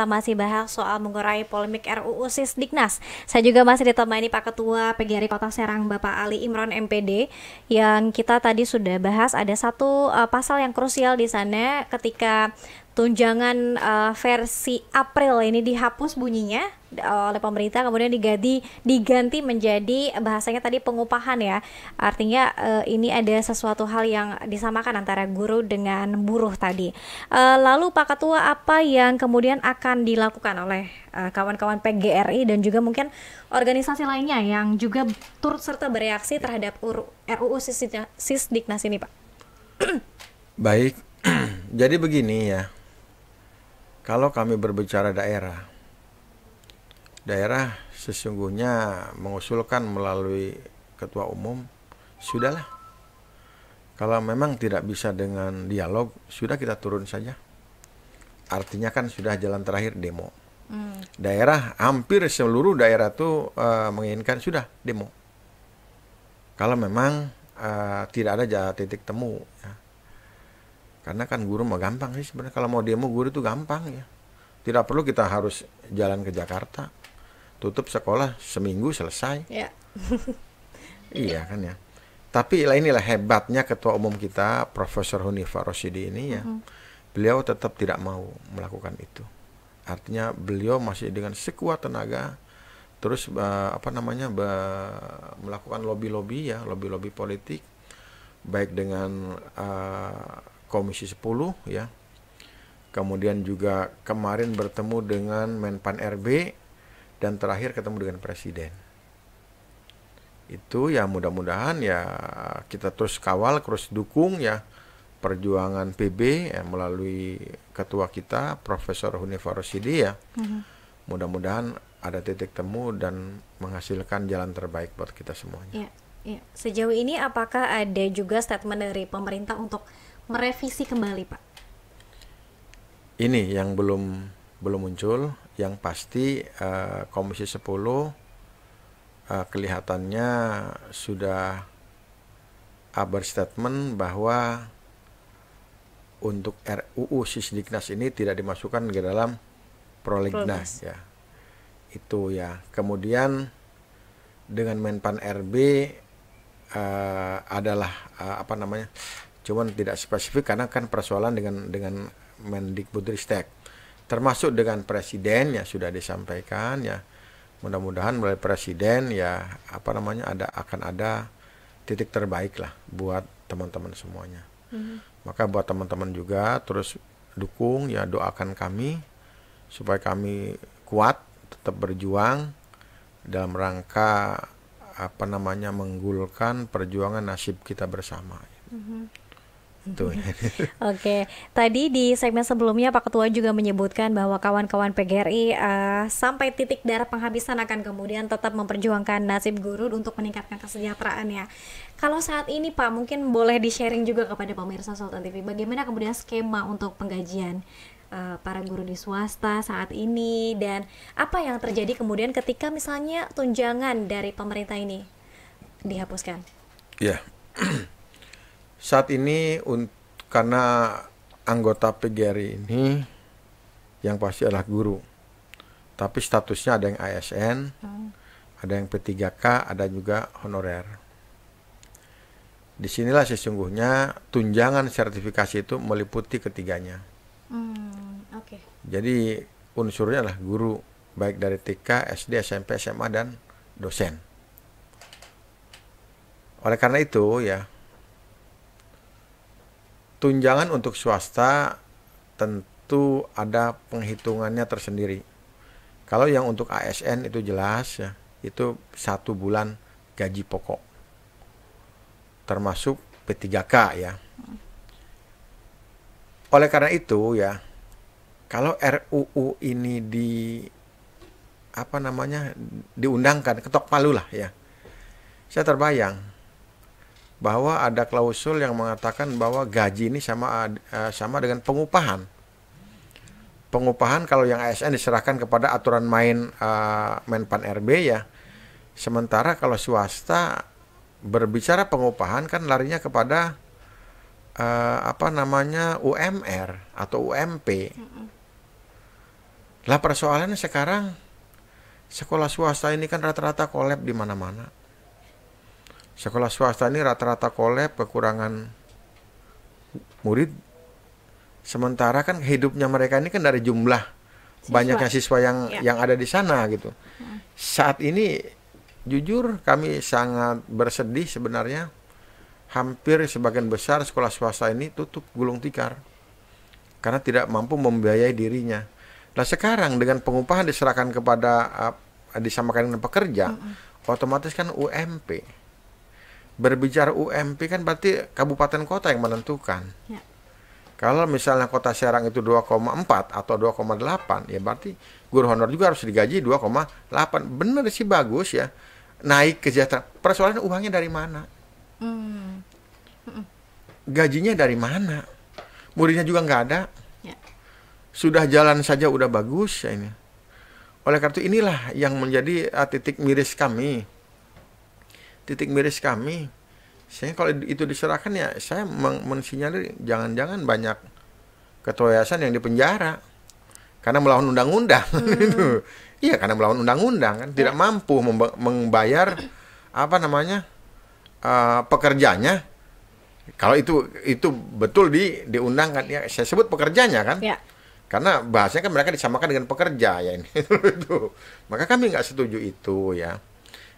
kita masih bahas soal mengurai polemik RUU Sisdiknas. Saya juga masih ditemani Pak Ketua PGRI Kota Serang Bapak Ali Imron MPD yang kita tadi sudah bahas ada satu uh, pasal yang krusial di sana ketika tunjangan uh, versi April ini dihapus bunyinya eh, oleh pemerintah kemudian diganti diganti menjadi bahasanya tadi pengupahan ya artinya uh, ini ada sesuatu hal yang disamakan antara guru dengan buruh tadi uh, lalu Pak Ketua apa yang kemudian akan dilakukan oleh kawan kawan-kawan PGRI dan juga mungkin organisasi lainnya yang juga turut serta bereaksi terhadap RUU Sisdiknas ini Pak Baik jadi begini ya kalau kami berbicara daerah, daerah sesungguhnya mengusulkan melalui ketua umum, sudahlah. Kalau memang tidak bisa dengan dialog, sudah kita turun saja. Artinya kan sudah jalan terakhir demo. Hmm. Daerah hampir seluruh daerah itu uh, menginginkan sudah demo. Kalau memang uh, tidak ada titik temu, ya karena kan guru mah gampang sih sebenarnya kalau mau demo guru itu gampang ya. Tidak perlu kita harus jalan ke Jakarta. Tutup sekolah seminggu selesai. Ya. iya kan ya. Tapi inilah hebatnya ketua umum kita Profesor Hunifa Rosidi ini ya. Uh Beliau tetap tidak mau melakukan itu. Artinya beliau masih dengan sekuat tenaga terus uh, apa namanya be- melakukan lobby-lobby ya, lobby-lobby politik baik dengan uh, Komisi 10 ya. Kemudian juga kemarin bertemu dengan Menpan RB dan terakhir ketemu dengan presiden. Itu ya mudah-mudahan ya kita terus kawal, terus dukung ya perjuangan PB ya, melalui ketua kita Profesor Hunifar Rosidi ya. Mm-hmm. Mudah-mudahan ada titik temu dan menghasilkan jalan terbaik buat kita semuanya. Ya, ya. Sejauh ini apakah ada juga statement dari pemerintah untuk merevisi kembali, Pak? Ini yang belum belum muncul, yang pasti uh, Komisi 10 uh, eh, kelihatannya sudah abar statement bahwa untuk RUU Sisdiknas ini tidak dimasukkan ke dalam prolegnas ya. Itu ya. Kemudian dengan Menpan RB uh, eh, adalah uh, apa namanya? cuman tidak spesifik karena kan persoalan dengan dengan Mendikbudristek termasuk dengan presiden ya sudah disampaikan ya mudah-mudahan melalui presiden ya apa namanya ada akan ada titik terbaik lah buat teman-teman semuanya mm-hmm. maka buat teman-teman juga terus dukung ya doakan kami supaya kami kuat tetap berjuang dalam rangka apa namanya menggulkan perjuangan nasib kita bersama. Mm-hmm. Oke, tadi di segmen sebelumnya Pak Ketua juga menyebutkan bahwa kawan-kawan PGRI uh, eh, sampai titik darah penghabisan akan kemudian tetap memperjuangkan nasib guru untuk meningkatkan kesejahteraan ya. Kalau saat ini Pak mungkin boleh di-sharing juga kepada pemirsa Sultan TV bagaimana kemudian skema untuk penggajian uh, para guru di swasta saat ini dan apa yang terjadi kemudian ketika misalnya tunjangan dari pemerintah ini dihapuskan? Ya. Yeah saat ini karena anggota PGRI ini yang pasti adalah guru. Tapi statusnya ada yang ASN, hmm. ada yang P3K, ada juga honorer. Disinilah sesungguhnya tunjangan sertifikasi itu meliputi ketiganya. Hmm, okay. Jadi unsurnya adalah guru, baik dari TK, SD, SMP, SMA, dan dosen. Oleh karena itu ya, tunjangan untuk swasta tentu ada penghitungannya tersendiri. Kalau yang untuk ASN itu jelas ya, itu satu bulan gaji pokok. Termasuk P3K ya. Oleh karena itu ya, kalau RUU ini di apa namanya diundangkan ketok palu lah ya. Saya terbayang bahwa ada klausul yang mengatakan bahwa gaji ini sama uh, sama dengan pengupahan. Pengupahan kalau yang ASN diserahkan kepada aturan main uh, eh, Menpan RB ya. Sementara kalau swasta berbicara pengupahan kan larinya kepada uh, apa namanya UMR atau UMP. Lah persoalannya sekarang sekolah swasta ini kan rata-rata kolab di mana-mana sekolah swasta ini rata-rata kolab kekurangan murid sementara kan hidupnya mereka ini kan dari jumlah siswa. banyaknya siswa yang ya. yang ada di sana gitu hmm. saat ini jujur kami sangat bersedih sebenarnya hampir sebagian besar sekolah swasta ini tutup gulung tikar karena tidak mampu membiayai dirinya nah sekarang dengan pengupahan diserahkan kepada uh, disamakan dengan pekerja uh -uh. otomatis kan UMP berbicara UMP kan berarti kabupaten kota yang menentukan. Ya. Kalau misalnya kota Serang itu 2,4 atau 2,8, ya berarti guru honor juga harus digaji 2,8. benar sih bagus ya. Naik kesejahteraan. Persoalan uangnya dari mana? Hmm. hmm. Gajinya dari mana? Muridnya juga nggak ada. Ya. Sudah jalan saja udah bagus ya ini. Oleh karena itu inilah yang menjadi eh, titik miris kami titik miris kami saya kalau itu diserahkan ya saya mensinyalir jangan-jangan banyak ketua yayasan yang dipenjara karena melawan undang-undang hmm. iya karena melawan undang-undang kan tidak hmm. mampu membayar apa namanya uh, pekerjanya kalau itu itu betul di diundangkan ya saya sebut pekerjanya kan ya. karena bahasanya kan mereka disamakan dengan pekerja ya ini itu maka kami nggak setuju itu ya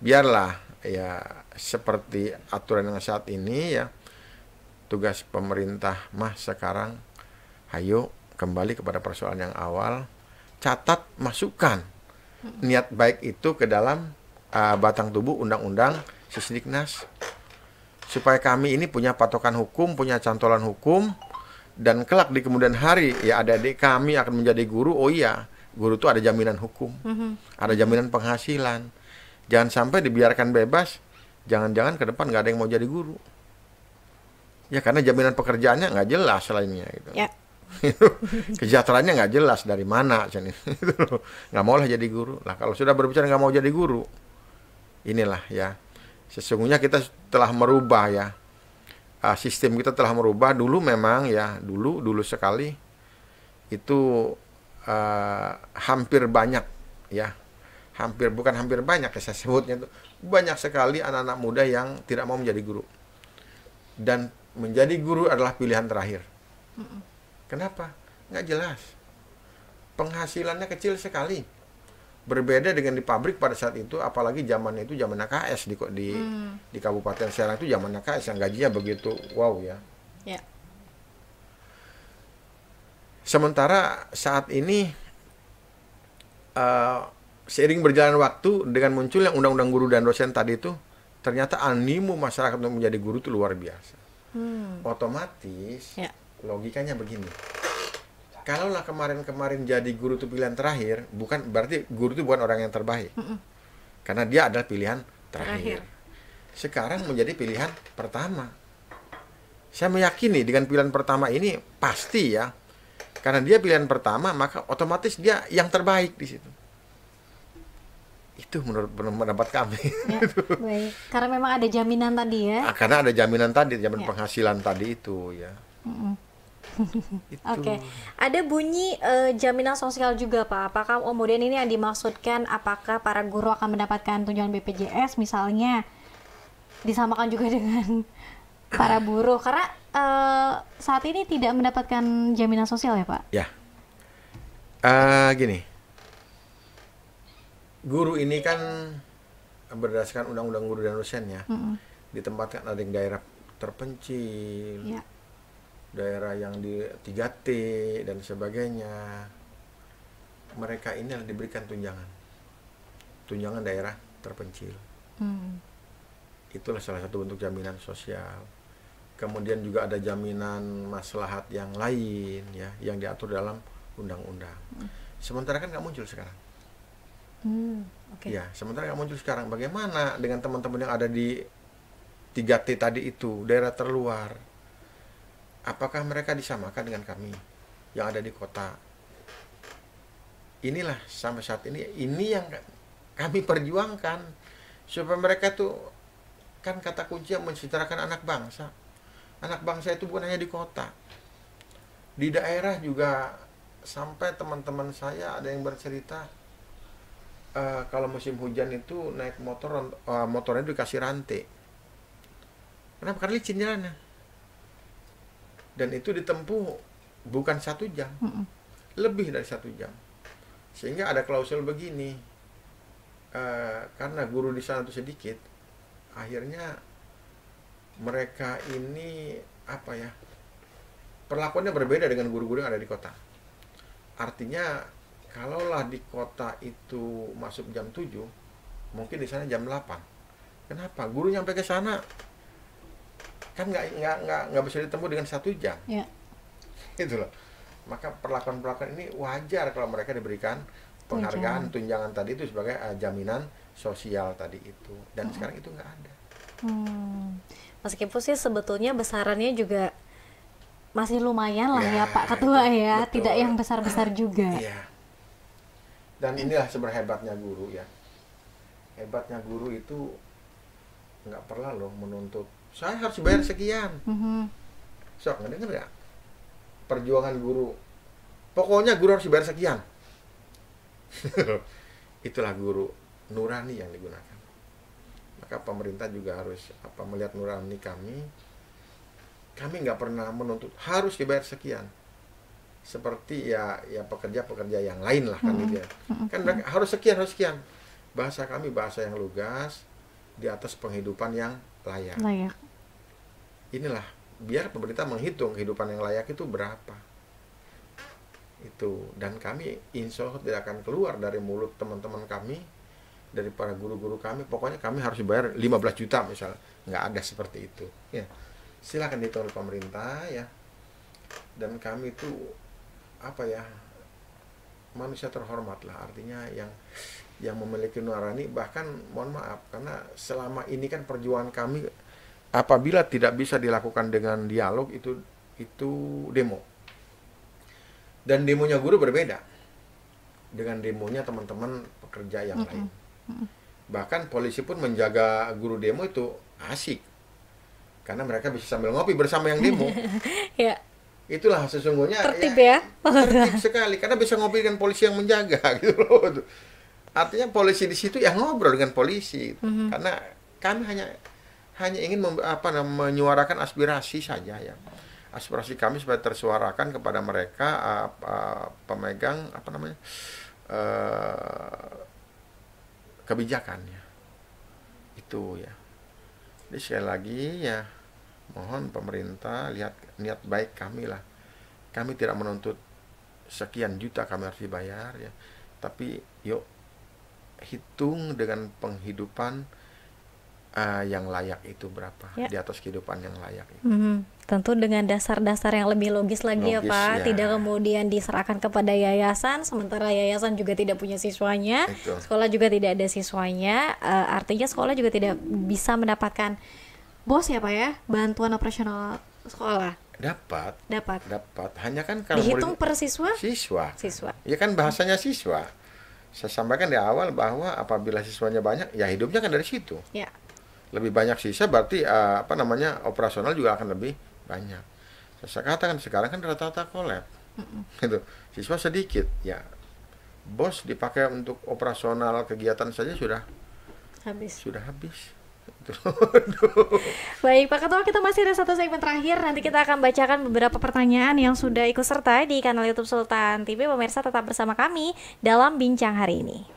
biarlah ya seperti aturan yang saat ini ya tugas pemerintah mah sekarang hayo kembali kepada persoalan yang awal catat masukan niat baik itu ke dalam uh, batang tubuh undang-undang Sisdiknas supaya kami ini punya patokan hukum, punya cantolan hukum dan kelak di kemudian hari ya ada adik kami akan menjadi guru. Oh iya, guru itu ada jaminan hukum, mm-hmm. ada jaminan penghasilan Jangan sampai dibiarkan bebas, jangan-jangan ke depan nggak ada yang mau jadi guru. Ya karena jaminan pekerjaannya nggak jelas selainnya gitu. Ya. Gitu. Kesejahteraannya nggak jelas dari mana, gitu nggak mau lah jadi guru. Lah kalau sudah berbicara nggak mau jadi guru, inilah ya. Sesungguhnya kita telah merubah ya uh, sistem kita telah merubah dulu memang ya dulu dulu sekali itu uh, hampir banyak ya hampir bukan hampir banyak ya saya sebutnya itu banyak sekali anak-anak muda yang tidak mau menjadi guru dan menjadi guru adalah pilihan terakhir. Kenapa? Nggak jelas. Penghasilannya kecil sekali. Berbeda dengan di pabrik pada saat itu, apalagi zaman itu zaman AKS di di, hmm. di Kabupaten Serang itu zaman AKS yang gajinya begitu wow ya. Yeah. Sementara saat ini uh, seiring berjalan waktu dengan munculnya undang-undang guru dan dosen tadi itu ternyata animo masyarakat untuk menjadi guru itu luar biasa. Hmm. Otomatis ya. logikanya begini. Kalaulah kemarin-kemarin jadi guru itu pilihan terakhir, bukan berarti guru itu bukan orang yang terbaik. Mm -mm. Karena dia adalah pilihan terakhir. terakhir. Sekarang menjadi pilihan pertama. Saya meyakini dengan pilihan pertama ini pasti ya. Karena dia pilihan pertama, maka otomatis dia yang terbaik di situ itu menurut pendapat kami ya, baik. karena memang ada jaminan tadi ya nah, karena ada jaminan tadi jaminan ya. penghasilan tadi itu ya mm Oke, okay. ada bunyi uh, jaminan sosial juga pak. Apakah kemudian ini yang dimaksudkan? Apakah para guru akan mendapatkan tunjangan BPJS misalnya disamakan juga dengan para buruh? Karena uh, saat ini tidak mendapatkan jaminan sosial ya pak? Ya, uh, gini guru ini kan berdasarkan undang-undang guru dan dosen ya mm-hmm. ditempatkan ada di daerah terpencil yeah. daerah yang di 3T dan sebagainya mereka ini diberikan tunjangan tunjangan daerah terpencil mm. itulah salah satu bentuk jaminan sosial kemudian juga ada jaminan maslahat yang lain ya yang diatur dalam undang-undang mm. sementara kan nggak muncul sekarang Hmm, okay. Ya, sementara yang muncul sekarang bagaimana dengan teman-teman yang ada di 3T tadi itu, daerah terluar. Apakah mereka disamakan dengan kami yang ada di kota? Inilah sampai saat ini ini yang kami perjuangkan supaya mereka tuh kan kata kunci yang mencitrakan anak bangsa. Anak bangsa itu bukan hanya di kota. Di daerah juga sampai teman-teman saya ada yang bercerita uh, kalau musim hujan itu naik motor uh, motornya dikasih rantai kenapa karena licin jalannya dan itu ditempuh bukan satu jam mm -mm. lebih dari satu jam sehingga ada klausul begini uh, karena guru di sana itu sedikit akhirnya mereka ini apa ya perlakuannya berbeda dengan guru-guru yang ada di kota artinya kalaulah di kota itu masuk jam 7 mungkin di sana jam 8 kenapa guru nyampe ke sana kan nggak nggak nggak nggak bisa ditemu dengan satu jam ya. itu loh maka perlakuan perlakuan ini wajar kalau mereka diberikan penghargaan tunjangan, tadi itu sebagai uh, jaminan sosial tadi itu dan hmm. sekarang itu nggak ada hmm. meskipun sih sebetulnya besarannya juga masih lumayan lah ya, ya Pak Ketua ya, betul. tidak yang besar-besar ah, juga. Ya dan inilah sebenarnya hebatnya guru ya hebatnya guru itu nggak pernah loh menuntut saya harus bayar sekian so mm-hmm. sok nggak denger ya perjuangan guru pokoknya guru harus bayar sekian itulah guru nurani yang digunakan maka pemerintah juga harus apa melihat nurani kami kami nggak pernah menuntut harus dibayar sekian seperti ya ya pekerja-pekerja yang lain lah kan gitu ya. Kan harus sekian harus sekian. Bahasa kami bahasa yang lugas di atas penghidupan yang layak. Layak. Inilah biar pemerintah menghitung kehidupan yang layak itu berapa. Itu dan kami insya Allah tidak akan keluar dari mulut teman-teman kami dari para guru-guru kami pokoknya kami harus bayar 15 juta misalnya nggak ada seperti itu ya silakan dihitung oleh pemerintah ya dan kami itu apa ya manusia terhormat lah artinya yang yang memiliki nurani bahkan mohon maaf karena selama ini kan perjuangan kami apabila tidak bisa dilakukan dengan dialog itu itu demo dan demonya guru berbeda dengan demonya teman-teman pekerja yang mm -hmm. lain bahkan polisi pun menjaga guru demo itu asik karena mereka bisa sambil ngopi bersama yang demo yeah itulah sesungguhnya tertib ya, ya tertib sekali karena bisa ngobrol dengan polisi yang menjaga gitu loh artinya polisi di situ ya ngobrol dengan polisi mm -hmm. karena kami hanya hanya ingin mem, apa menyuarakan aspirasi saja ya aspirasi kami supaya tersuarakan kepada mereka uh, uh, pemegang apa namanya uh, kebijakannya itu ya jadi sekali lagi ya Mohon pemerintah lihat niat baik kami lah. Kami tidak menuntut sekian juta kami harus dibayar ya. Tapi yuk hitung dengan penghidupan uh, yang layak itu berapa ya. di atas kehidupan yang layak itu. Mm -hmm. Tentu dengan dasar-dasar yang lebih logis lagi ya, logis, ya Pak, ya. tidak kemudian diserahkan kepada yayasan, sementara yayasan juga tidak punya siswanya, itu. sekolah juga tidak ada siswanya, uh, artinya sekolah juga tidak bisa mendapatkan bos ya pak ya bantuan operasional sekolah dapat dapat dapat hanya kan kalau dihitung murid, per siswa siswa siswa ya kan bahasanya siswa saya sampaikan di awal bahwa apabila siswanya banyak ya hidupnya kan dari situ ya. lebih banyak siswa berarti uh, apa namanya operasional juga akan lebih banyak saya katakan sekarang kan rata-rata kolab mm gitu siswa sedikit ya bos dipakai untuk operasional kegiatan saja sudah habis sudah habis Baik Pak Ketua, kita masih ada satu segmen terakhir. Nanti kita akan bacakan beberapa pertanyaan yang sudah ikut serta di kanal YouTube Sultan TV. Pemirsa tetap bersama kami dalam bincang hari ini.